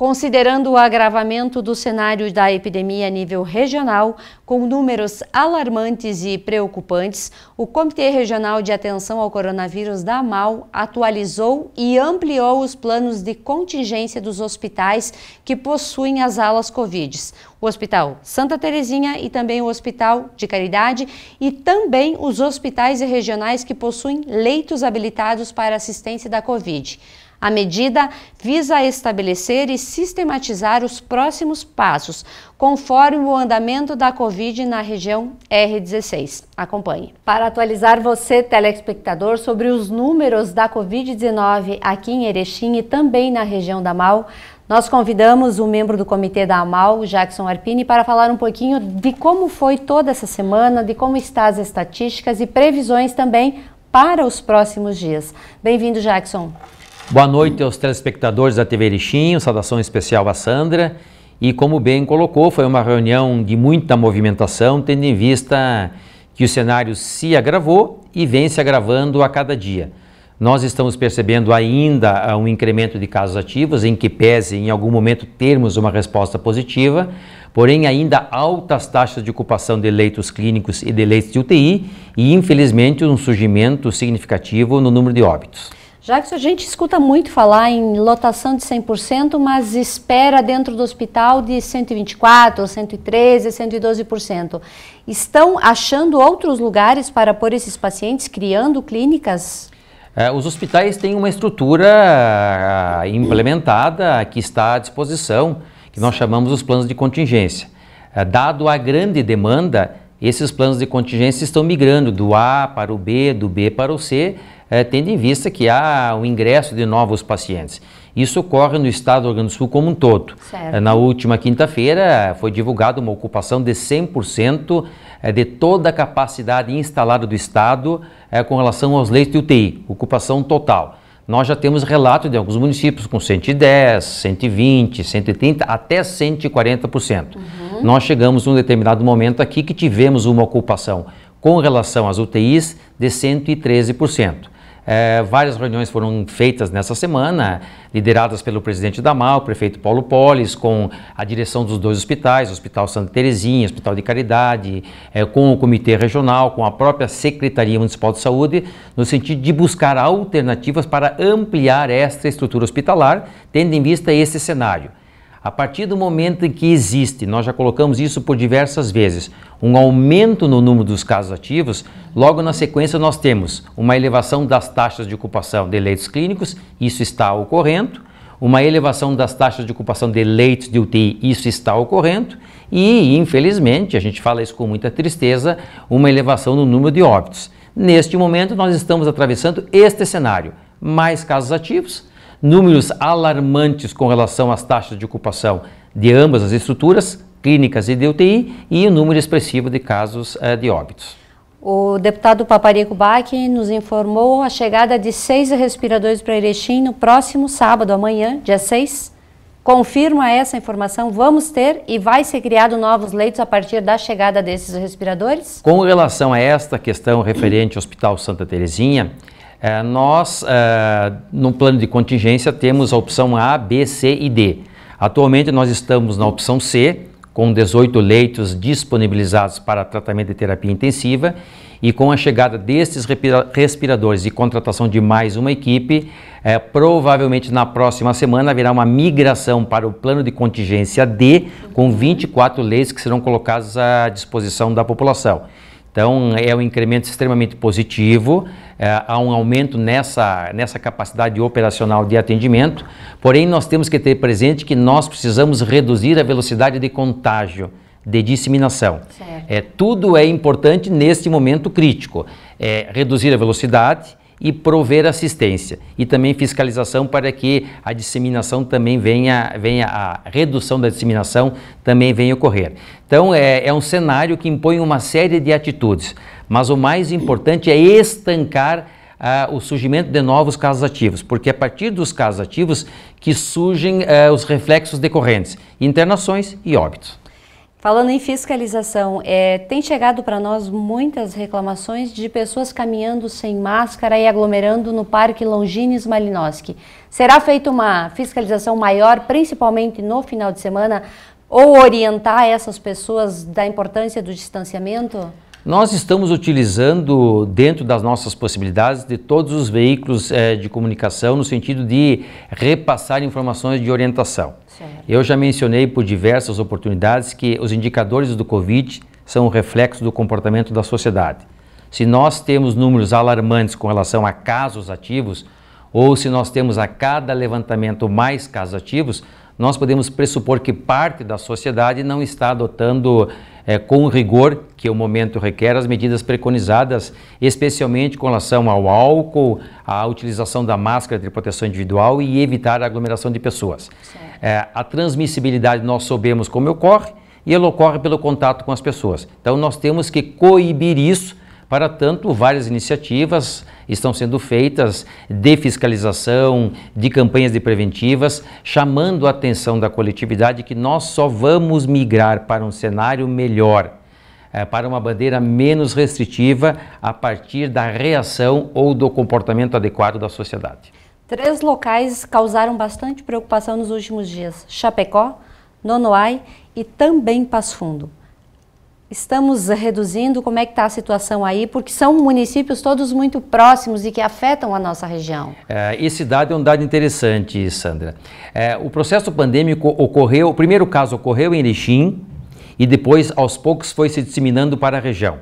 Considerando o agravamento do cenário da epidemia a nível regional, com números alarmantes e preocupantes, o Comitê Regional de Atenção ao Coronavírus da AMAL atualizou e ampliou os planos de contingência dos hospitais que possuem as alas Covid. O Hospital Santa Terezinha e também o Hospital de Caridade e também os hospitais regionais que possuem leitos habilitados para assistência da Covid. A medida visa estabelecer e sistematizar os próximos passos, conforme o andamento da Covid na região R16. Acompanhe. Para atualizar você, telespectador, sobre os números da Covid-19 aqui em Erechim e também na região da Mal, nós convidamos o membro do comitê da AMAL, Jackson Arpini, para falar um pouquinho de como foi toda essa semana, de como estão as estatísticas e previsões também para os próximos dias. Bem-vindo, Jackson. Boa noite aos telespectadores da TV Erechim, saudação especial à Sandra. E como bem colocou, foi uma reunião de muita movimentação, tendo em vista que o cenário se agravou e vem se agravando a cada dia. Nós estamos percebendo ainda ah, um incremento de casos ativos, em que pese em algum momento termos uma resposta positiva, porém ainda altas taxas de ocupação de leitos clínicos e de leitos de UTI e infelizmente um surgimento significativo no número de óbitos. Já que a gente escuta muito falar em lotação de 100%, mas espera dentro do hospital de 124, 113, 112%. Estão achando outros lugares para pôr esses pacientes, criando clínicas? É, os hospitais têm uma estrutura ah, implementada que está à disposição, que nós chamamos os planos de contingência. É, dado a grande demanda, esses planos de contingência estão migrando do A para o B, do B para o C, é, tendo em vista que há o ingresso de novos pacientes. Isso ocorre no estado do Rio Grande do Sul como um todo. Certo. É, na última quinta-feira foi divulgada uma ocupação de 100% é, de toda a capacidade instalada do estado é, com relação aos leitos de UTI, ocupação total. Nós já temos relato de alguns municípios com 110, 120, 130, até 140%. Uhum. Nós chegamos num determinado momento aqui que tivemos uma ocupação com relação às UTIs de 113%. É, várias reuniões foram feitas nessa semana, lideradas pelo presidente Damar, o prefeito Paulo Polis, com a direção dos dois hospitais, Hospital Santa Terezinha, Hospital de Caridade, é, com o Comitê Regional, com a própria Secretaria Municipal de Saúde, no sentido de buscar alternativas para ampliar esta estrutura hospitalar, tendo em vista esse cenário. A partir do momento em que existe, nós já colocamos isso por diversas vezes, um aumento no número dos casos ativos, logo na sequência nós temos uma elevação das taxas de ocupação de leitos clínicos, isso está ocorrendo, uma elevação das taxas de ocupação de leitos de UTI, isso está ocorrendo, e infelizmente, a gente fala isso com muita tristeza, uma elevação no número de óbitos. Neste momento nós estamos atravessando este cenário, mais casos ativos, números alarmantes com relação às taxas de ocupação de ambas as estruturas, clínicas e de UTI, e o um número expressivo de casos eh, de óbitos. O deputado Paparico Bach nos informou a chegada de seis respiradores para Erechim no próximo sábado, amanhã, dia 6. Confirma essa informação, vamos ter e vai ser criado novos leitos a partir da chegada desses respiradores? Com relação a esta questão referente ao Hospital Santa Terezinha, é, nós, é, no plano de contingência, temos a opção A, B, C e D. Atualmente, nós estamos na opção C, com 18 leitos disponibilizados para tratamento de terapia intensiva e com a chegada destes respiradores e contratação de mais uma equipe, é, provavelmente na próxima semana haverá uma migração para o plano de contingência D, com 24 leitos que serão colocados à disposição da população. Então, é um incremento extremamente positivo, é, há um aumento nessa, nessa capacidade operacional de atendimento, porém, nós temos que ter presente que nós precisamos reduzir a velocidade de contágio, de disseminação. Certo. É, tudo é importante neste momento crítico. É, reduzir a velocidade, e prover assistência e também fiscalização para que a disseminação também venha, venha a redução da disseminação também venha ocorrer. Então é, é um cenário que impõe uma série de atitudes, mas o mais importante é estancar ah, o surgimento de novos casos ativos, porque é a partir dos casos ativos que surgem eh, os reflexos decorrentes, internações e óbitos. Falando em fiscalização, é, tem chegado para nós muitas reclamações de pessoas caminhando sem máscara e aglomerando no Parque Longines Malinowski. Será feita uma fiscalização maior, principalmente no final de semana, ou orientar essas pessoas da importância do distanciamento? Nós estamos utilizando, dentro das nossas possibilidades, de todos os veículos eh, de comunicação, no sentido de repassar informações de orientação. Certo. Eu já mencionei por diversas oportunidades que os indicadores do Covid são um reflexo do comportamento da sociedade. Se nós temos números alarmantes com relação a casos ativos, ou se nós temos a cada levantamento mais casos ativos, nós podemos pressupor que parte da sociedade não está adotando é, com o rigor que o momento requer, as medidas preconizadas, especialmente com relação ao álcool, à utilização da máscara de proteção individual e evitar a aglomeração de pessoas. É, a transmissibilidade nós sabemos como ocorre e ela ocorre pelo contato com as pessoas. Então nós temos que coibir isso para tanto, várias iniciativas estão sendo feitas de fiscalização, de campanhas de preventivas, chamando a atenção da coletividade que nós só vamos migrar para um cenário melhor, eh, para uma bandeira menos restritiva a partir da reação ou do comportamento adequado da sociedade. Três locais causaram bastante preocupação nos últimos dias: Chapecó, Nonoai e também Passo Fundo estamos reduzindo? Como é que está a situação aí? Porque são municípios todos muito próximos e que afetam a nossa região. É, esse dado é um dado interessante, Sandra. É, o processo pandêmico ocorreu, o primeiro caso ocorreu em Erechim e depois, aos poucos, foi se disseminando para a região.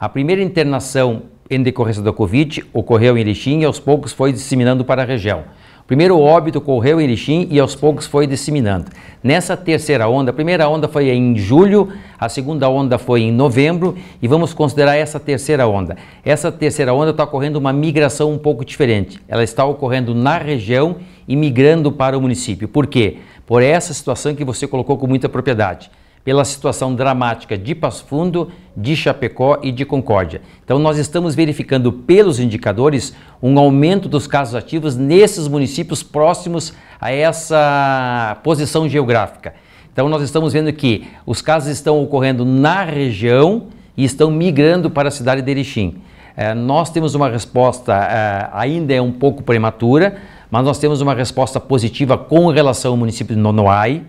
A primeira internação em decorrência da Covid ocorreu em Erechim e aos poucos foi disseminando para a região. Primeiro óbito ocorreu em Erechim e aos poucos foi disseminando. Nessa terceira onda, a primeira onda foi em julho, a segunda onda foi em novembro e vamos considerar essa terceira onda. Essa terceira onda está ocorrendo uma migração um pouco diferente. Ela está ocorrendo na região e migrando para o município. Por quê? Por essa situação que você colocou com muita propriedade pela situação dramática de Passo Fundo, de Chapecó e de Concórdia. Então, nós estamos verificando pelos indicadores um aumento dos casos ativos nesses municípios próximos a essa posição geográfica. Então, nós estamos vendo que os casos estão ocorrendo na região e estão migrando para a cidade de Erechim. É, nós temos uma resposta, é, ainda é um pouco prematura, mas nós temos uma resposta positiva com relação ao município de Nonoai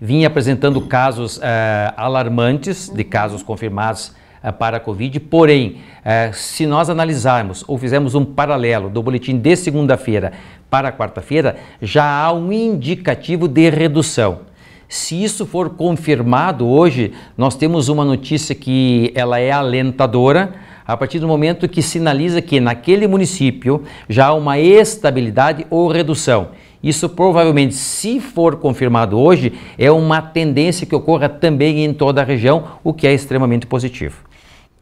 vinha apresentando casos eh, alarmantes de casos confirmados eh, para a Covid, porém, eh, se nós analisarmos ou fizermos um paralelo do boletim de segunda-feira para quarta-feira, já há um indicativo de redução. Se isso for confirmado hoje, nós temos uma notícia que ela é alentadora, a partir do momento que sinaliza que naquele município já há uma estabilidade ou redução. Isso provavelmente, se for confirmado hoje, é uma tendência que ocorra também em toda a região, o que é extremamente positivo.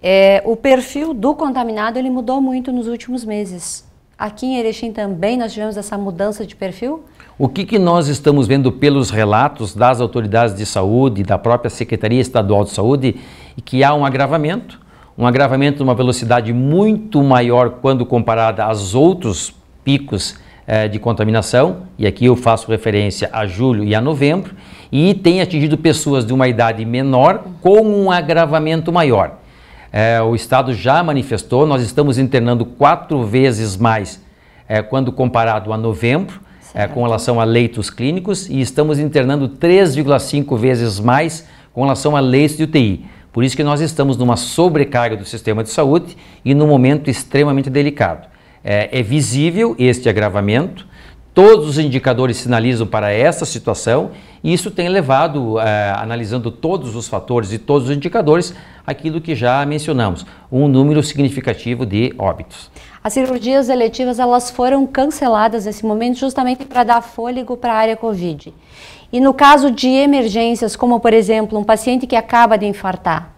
É, o perfil do contaminado ele mudou muito nos últimos meses. Aqui em Erechim também nós tivemos essa mudança de perfil? O que, que, nós estamos vendo pelos relatos das autoridades de saúde, da própria Secretaria Estadual de Saúde, é que há um agravamento, um agravamento numa velocidade muito maior quando comparada aos outros picos é, de contaminação, e aqui eu faço referência a julho e a novembro, e tem atingido pessoas de uma idade menor com um agravamento maior. É, o Estado já manifestou, nós estamos internando quatro vezes mais é, quando comparado a novembro, com relação a leitos clínicos, e estamos internando 3,5 vezes mais com relação a leitos de UTI. Por isso que nós estamos numa sobrecarga do sistema de saúde e num momento extremamente delicado é, é visível este agravamento, todos os indicadores sinalizam para essa situação e isso tem levado, é, analisando todos os fatores e todos os indicadores, aquilo que já mencionamos, um número significativo de óbitos. As cirurgias eletivas elas foram canceladas nesse momento justamente para dar fôlego para a área COVID. E no caso de emergências, como por exemplo um paciente que acaba de infartar,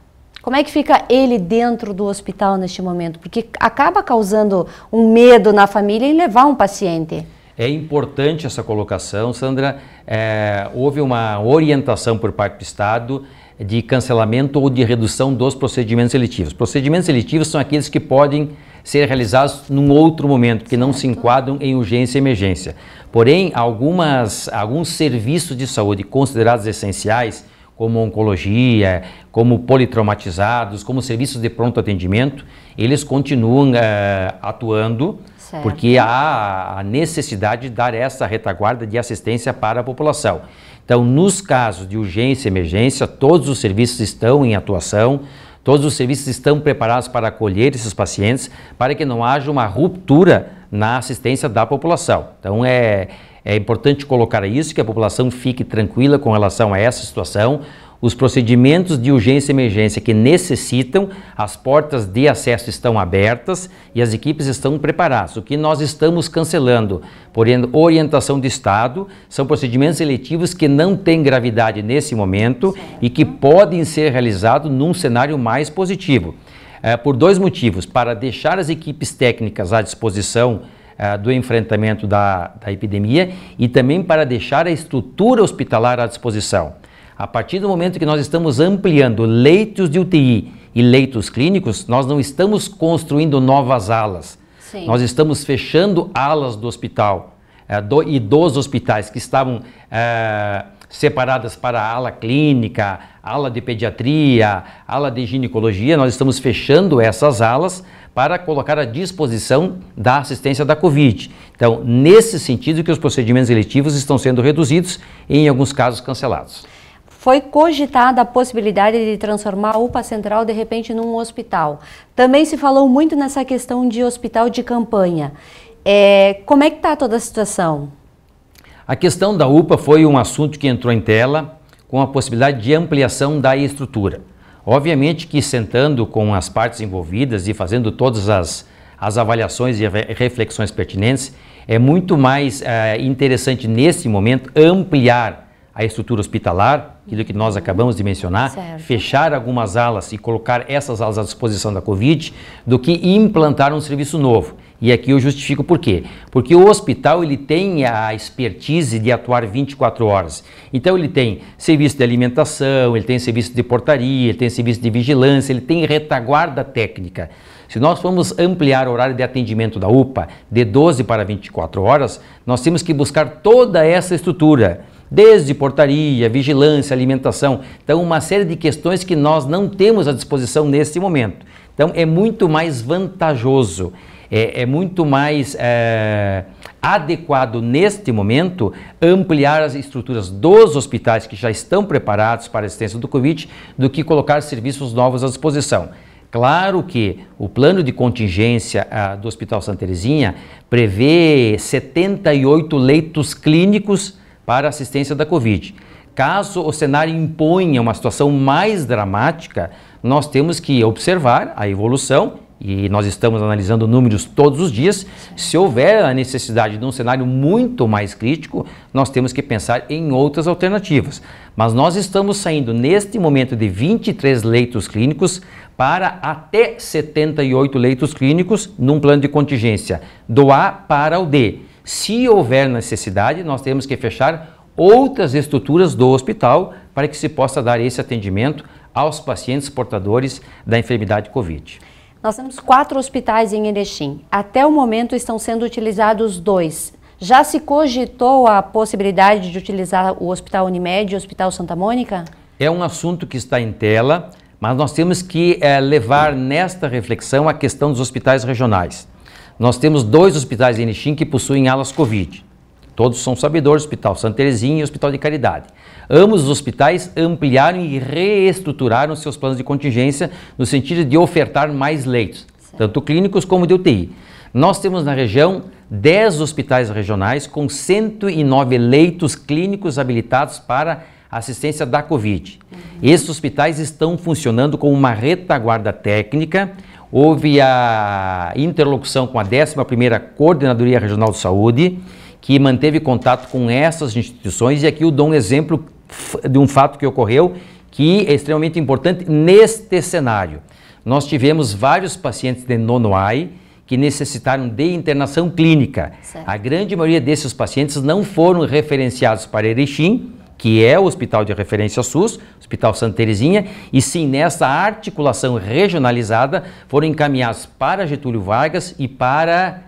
como é que fica ele dentro do hospital neste momento? Porque acaba causando um medo na família em levar um paciente. É importante essa colocação, Sandra. É, houve uma orientação por parte do Estado de cancelamento ou de redução dos procedimentos seletivos. Procedimentos seletivos são aqueles que podem ser realizados num outro momento, que certo. não se enquadram em urgência e emergência. Porém, algumas, alguns serviços de saúde considerados essenciais, como oncologia, como politraumatizados, como serviços de pronto atendimento, eles continuam é, atuando certo. porque há a necessidade de dar essa retaguarda de assistência para a população. Então, nos casos de urgência e emergência, todos os serviços estão em atuação, todos os serviços estão preparados para acolher esses pacientes, para que não haja uma ruptura na assistência da população. Então, é, é importante colocar isso, que a população fique tranquila com relação a essa situação. Os procedimentos de urgência e emergência que necessitam, as portas de acesso estão abertas e as equipes estão preparadas. O que nós estamos cancelando, por orientação do Estado, são procedimentos eletivos que não têm gravidade nesse momento e que podem ser realizados num cenário mais positivo. É, por dois motivos: para deixar as equipes técnicas à disposição eh, do enfrentamento da, da epidemia e também para deixar a estrutura hospitalar à disposição. A partir do momento que nós estamos ampliando leitos de UTI e leitos clínicos, nós não estamos construindo novas alas. Sim. Nós estamos fechando alas do hospital eh, do, e dos hospitais que estavam eh, separadas para a ala clínica, ala de pediatria, ala de ginecologia. Nós estamos fechando essas alas para colocar à disposição da assistência da Covid. Então, nesse sentido que os procedimentos eletivos estão sendo reduzidos e, em alguns casos, cancelados. Foi cogitada a possibilidade de transformar a UPA Central de repente num hospital. Também se falou muito nessa questão de hospital de campanha. É, como é que está toda a situação? A questão da UPA foi um assunto que entrou em tela com a possibilidade de ampliação da estrutura. Obviamente que sentando com as partes envolvidas e fazendo todas as, as avaliações e reflexões pertinentes, é muito mais é, interessante nesse momento ampliar a estrutura hospitalar, aquilo que nós acabamos de mencionar, certo. fechar algumas alas e colocar essas alas à disposição da Covid, do que implantar um serviço novo. E aqui eu justifico por quê? Porque o hospital ele tem a expertise de atuar 24 horas. Então ele tem serviço de alimentação, ele tem serviço de portaria, ele tem serviço de vigilância, ele tem retaguarda técnica. Se nós formos ampliar o horário de atendimento da UPA de 12 para 24 horas, nós temos que buscar toda essa estrutura desde portaria, vigilância, alimentação. Então, uma série de questões que nós não temos à disposição neste momento. Então, é muito mais vantajoso é, é muito mais é, adequado neste momento ampliar as estruturas dos hospitais que já estão preparados para a assistência do Covid do que colocar serviços novos à disposição. Claro que o plano de contingência ah, do Hospital Santa Teresinha prevê 78 leitos clínicos para assistência da Covid. Caso o cenário imponha uma situação mais dramática, nós temos que observar a evolução e nós estamos analisando números todos os dias. Se houver a necessidade de um cenário muito mais crítico, nós temos que pensar em outras alternativas. Mas nós estamos saindo neste momento de 23 leitos clínicos para até 78 leitos clínicos num plano de contingência, do A para o D. Se houver necessidade, nós temos que fechar outras estruturas do hospital para que se possa dar esse atendimento aos pacientes portadores da enfermidade Covid. Nós temos quatro hospitais em Erechim. Até o momento estão sendo utilizados dois. Já se cogitou a possibilidade de utilizar o Hospital Unimed e o Hospital Santa Mônica? É um assunto que está em tela, mas nós temos que é, levar nesta reflexão a questão dos hospitais regionais. Nós temos dois hospitais em Erechim que possuem alas Covid. Todos são sabedores, Hospital Santa Teresinha e Hospital de Caridade. Ambos os hospitais ampliaram e reestruturaram seus planos de contingência no sentido de ofertar mais leitos, certo. tanto clínicos como de UTI. Nós temos na região 10 hospitais regionais com 109 leitos clínicos habilitados para assistência da Covid. Uhum. Esses hospitais estão funcionando como uma retaguarda técnica. Houve a interlocução com a 11ª Coordenadoria Regional de Saúde que manteve contato com essas instituições, e aqui eu dou um exemplo de um fato que ocorreu que é extremamente importante neste cenário. Nós tivemos vários pacientes de nonoai que necessitaram de internação clínica. Certo. A grande maioria desses pacientes não foram referenciados para Erechim, que é o hospital de referência SUS, Hospital Santa Teresinha e sim nessa articulação regionalizada foram encaminhados para Getúlio Vargas e para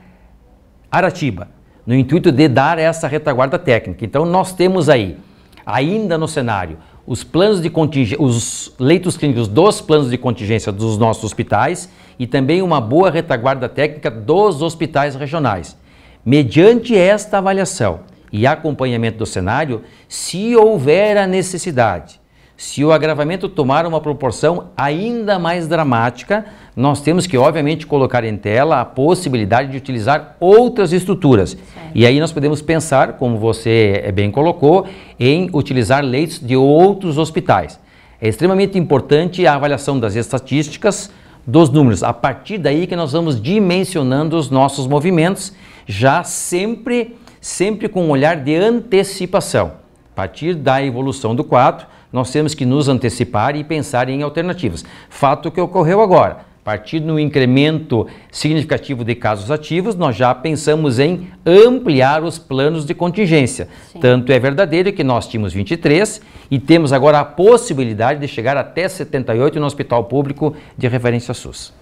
Aratiba no intuito de dar essa retaguarda técnica. Então nós temos aí, ainda no cenário, os planos de contingência, os leitos clínicos dos planos de contingência dos nossos hospitais e também uma boa retaguarda técnica dos hospitais regionais. Mediante esta avaliação e acompanhamento do cenário, se houver a necessidade se o agravamento tomar uma proporção ainda mais dramática, nós temos que, obviamente, colocar em tela a possibilidade de utilizar outras estruturas. Certo. E aí nós podemos pensar, como você eh, bem colocou, em utilizar leitos de outros hospitais. É extremamente importante a avaliação das estatísticas, dos números. A partir daí que nós vamos dimensionando os nossos movimentos, já sempre, sempre com um olhar de antecipação. A partir da evolução do quadro, nós temos que nos antecipar e pensar em alternativas. Fato que ocorreu agora. A partir do incremento significativo de casos ativos, nós já pensamos em ampliar os planos de contingência. Sim. Tanto é verdadeiro que nós tínhamos 23 e temos agora a possibilidade de chegar até 78 no Hospital Público de Referência SUS.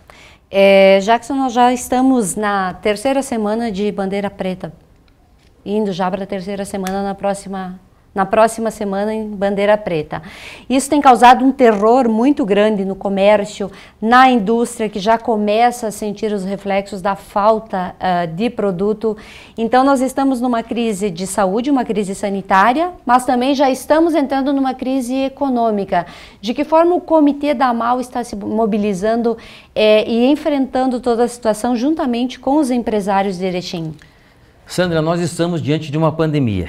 É, Jackson, nós já estamos na terceira semana de bandeira preta, indo já para a terceira semana na próxima na próxima semana em Bandeira Preta. Isso tem causado um terror muito grande no comércio, na indústria, que já começa a sentir os reflexos da falta uh, de produto. Então, nós estamos numa crise de saúde, uma crise sanitária, mas também já estamos entrando numa crise econômica. De que forma o Comitê da AMAL está se mobilizando eh, e enfrentando toda a situação juntamente com os empresários de Erechim? Sandra, nós estamos diante de uma pandemia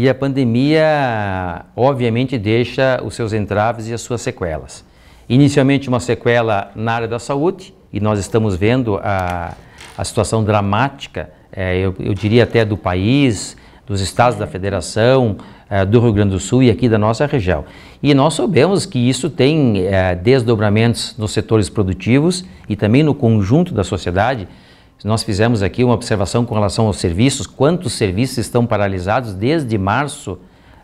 e a pandemia, obviamente, deixa os seus entraves e as suas sequelas. Inicialmente, uma sequela na área da saúde, e nós estamos vendo a, a situação dramática, é, eu, eu, diria até do país, dos estados da federação, é, do Rio Grande do Sul e aqui da nossa região. E nós sabemos que isso tem é, desdobramentos nos setores produtivos e também no conjunto da sociedade, nós fizemos aqui uma observação com relação aos serviços, quantos serviços estão paralisados desde março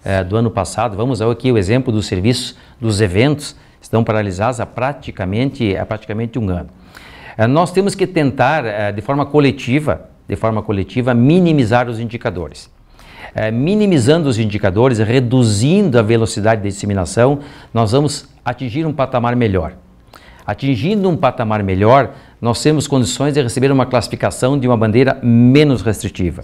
eh, do ano passado. Vamos ao aqui o exemplo dos serviços dos eventos, estão paralisados há praticamente, há praticamente um ano. Eh, nós temos que tentar, eh, de forma coletiva, de forma coletiva, minimizar os indicadores. Eh, minimizando os indicadores, reduzindo a velocidade de disseminação, nós vamos atingir um patamar melhor. Atingindo um patamar melhor, nós temos condições de receber uma classificação de uma bandeira menos restritiva.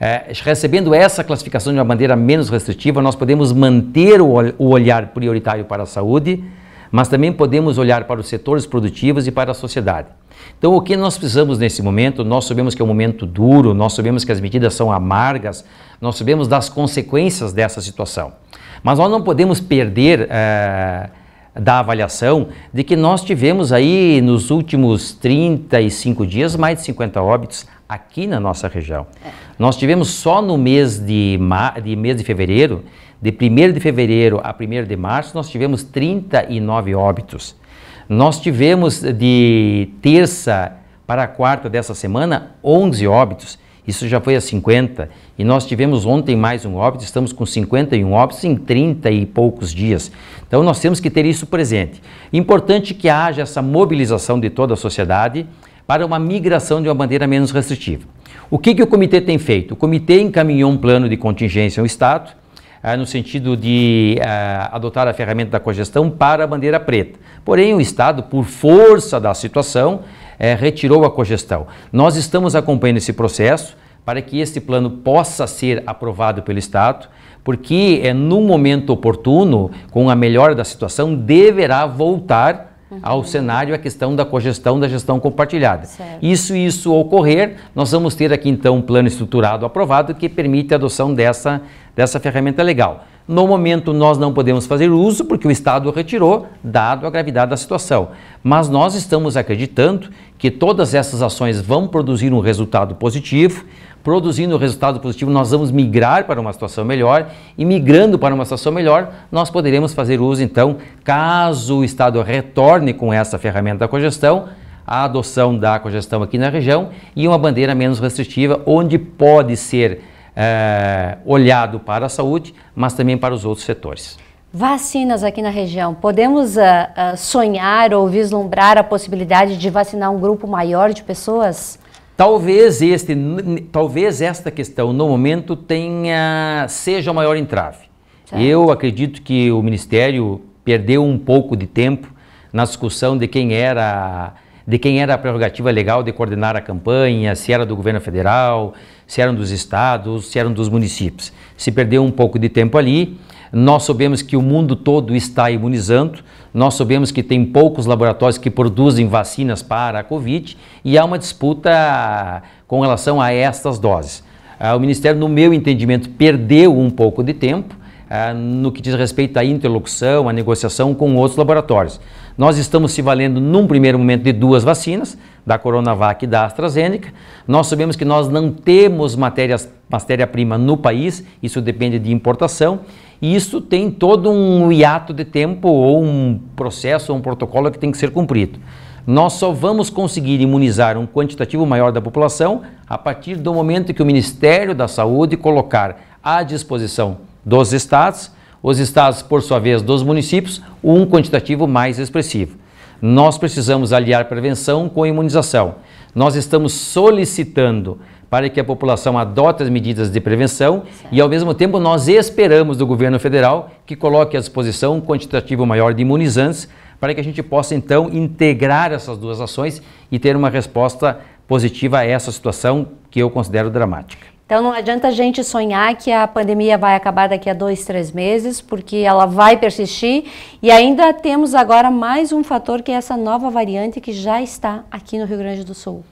É, recebendo essa classificação de uma bandeira menos restritiva, nós podemos manter o, o olhar prioritário para a saúde, mas também podemos olhar para os setores produtivos e para a sociedade. Então, o que nós precisamos nesse momento? Nós sabemos que é um momento duro, nós sabemos que as medidas são amargas, nós sabemos das consequências dessa situação. Mas nós não podemos perder. É, da avaliação de que nós tivemos aí nos últimos 35 dias mais de 50 óbitos aqui na nossa região. É. Nós tivemos só no mês de, de, mês de fevereiro, de 1 de fevereiro a 1 de março, nós tivemos 39 óbitos. Nós tivemos de terça para quarta dessa semana 11 óbitos isso já foi a 50 e nós tivemos ontem mais um óbito, estamos com 51 óbitos em 30 e poucos dias. Então nós temos que ter isso presente. Importante que haja essa mobilização de toda a sociedade para uma migração de uma bandeira menos restritiva. O que, que o comitê tem feito? O comitê encaminhou um plano de contingência ao Estado, ah, no sentido de ah, adotar a ferramenta da cogestão para a bandeira preta. Porém, o Estado, por força da situação, eh, retirou a cogestão. Nós estamos acompanhando esse processo para que este plano possa ser aprovado pelo Estado, porque é no momento oportuno, com a melhora da situação, deverá voltar ao uhum. cenário a questão da cogestão, da gestão compartilhada. Certo. Isso isso ocorrer, nós vamos ter aqui então um plano estruturado aprovado que permite a adoção dessa, dessa ferramenta legal. No momento nós não podemos fazer uso porque o Estado retirou, dado a gravidade da situação. Mas nós estamos acreditando que todas essas ações vão produzir um resultado positivo. Produzindo um resultado positivo, nós vamos migrar para uma situação melhor e migrando para uma situação melhor, nós poderemos fazer uso então, caso o Estado retorne com essa ferramenta da congestão, a adoção da congestão aqui na região e uma bandeira menos restritiva, onde pode ser é, olhado para a saúde, mas também para os outros setores. Vacinas aqui na região, podemos uh, uh, sonhar ou vislumbrar a possibilidade de vacinar um grupo maior de pessoas? Talvez, este, talvez esta questão no momento tenha seja o maior entrave. Certo. Eu acredito que o Ministério perdeu um pouco de tempo na discussão de quem era de quem era a prerrogativa legal de coordenar a campanha, se era do governo federal, se eram dos estados, se eram dos municípios. Se perdeu um pouco de tempo ali. Nós sabemos que o mundo todo está imunizando, nós sabemos que tem poucos laboratórios que produzem vacinas para a Covid e há uma disputa com relação a estas doses. Ah, o Ministério, no meu entendimento, perdeu um pouco de tempo, ah, no que diz respeito à interlocução, à negociação com outros laboratórios. Nós estamos se valendo, num primeiro momento, de duas vacinas, da Coronavac e da AstraZeneca. Nós sabemos que nós não temos matéria-prima no país, isso depende de importação, e isso tem todo um hiato de tempo, ou um processo, ou um protocolo que tem que ser cumprido. Nós só vamos conseguir imunizar um quantitativo maior da população a partir do momento que o Ministério da Saúde colocar à disposição dos estados, os estados, por sua vez, dos municípios, um quantitativo mais expressivo. Nós precisamos aliar prevenção com imunização. Nós estamos solicitando para que a população adote as medidas de prevenção certo. e, ao mesmo tempo, nós esperamos do governo federal que coloque à disposição um quantitativo maior de imunizantes para que a gente possa, então, integrar essas duas ações e ter uma resposta positiva a essa situação que eu considero dramática. Então não adianta a gente sonhar que a pandemia vai acabar daqui a dois, três meses, porque ela vai persistir. E ainda temos agora mais um fator que é essa nova variante que já está aqui no Rio Grande do Sul.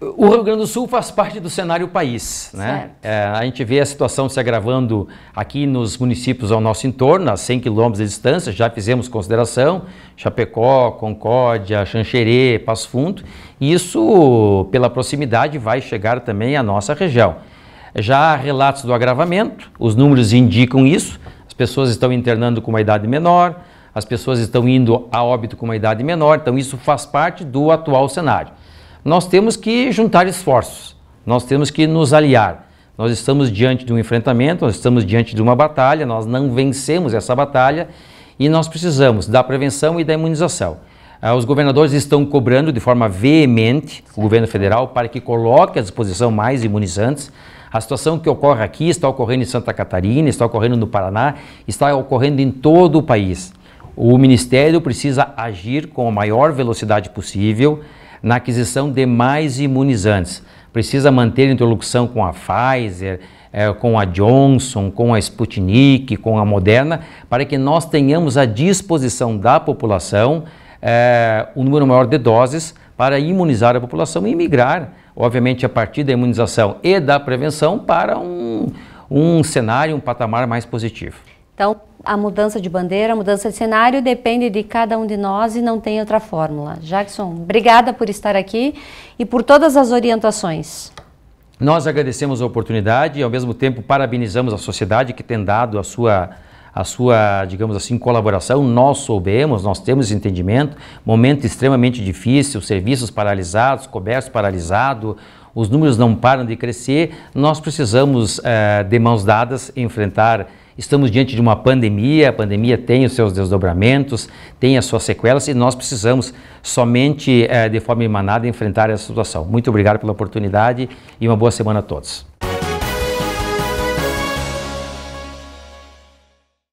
O Rio Grande do Sul faz parte do cenário país, né? É, a gente vê a situação se agravando aqui nos municípios ao nosso entorno, a 100 quilômetros de distância, já fizemos consideração, Chapecó, Concórdia, Xanxerê, Passo Fundo, isso, pela proximidade, vai chegar também à nossa região. Já há relatos do agravamento, os números indicam isso. As pessoas estão internando com uma idade menor, as pessoas estão indo a óbito com uma idade menor, então isso faz parte do atual cenário. Nós temos que juntar esforços, nós temos que nos aliar. Nós estamos diante de um enfrentamento, nós estamos diante de uma batalha, nós não vencemos essa batalha e nós precisamos da prevenção e da imunização. Ah, os governadores estão cobrando de forma veemente o governo federal para que coloque à disposição mais imunizantes. A situação que ocorre aqui está ocorrendo em Santa Catarina, está ocorrendo no Paraná, está ocorrendo em todo o país. O Ministério precisa agir com a maior velocidade possível na aquisição de mais imunizantes. Precisa manter interlocução com a Pfizer, é, com a Johnson, com a Sputnik, com a Moderna, para que nós tenhamos à disposição da população é, eh, um número maior de doses para imunizar a população e migrar obviamente a partir da imunização e da prevenção, para um, um cenário, um patamar mais positivo. Então, a mudança de bandeira, a mudança de cenário depende de cada um de nós e não tem outra fórmula. Jackson, obrigada por estar aqui e por todas as orientações. Nós agradecemos a oportunidade e, ao mesmo tempo, parabenizamos a sociedade que tem dado a sua a sua, digamos assim, colaboração. Nós soubemos, nós temos entendimento. Momento extremamente difícil, serviços paralisados, comércio paralisado, os números não param de crescer. Nós precisamos, eh, de mãos dadas, enfrentar. Estamos diante de uma pandemia, a pandemia tem os seus desdobramentos, tem as suas sequelas e nós precisamos somente eh, de forma emanada enfrentar essa situação. Muito obrigado pela oportunidade e uma boa semana a todos.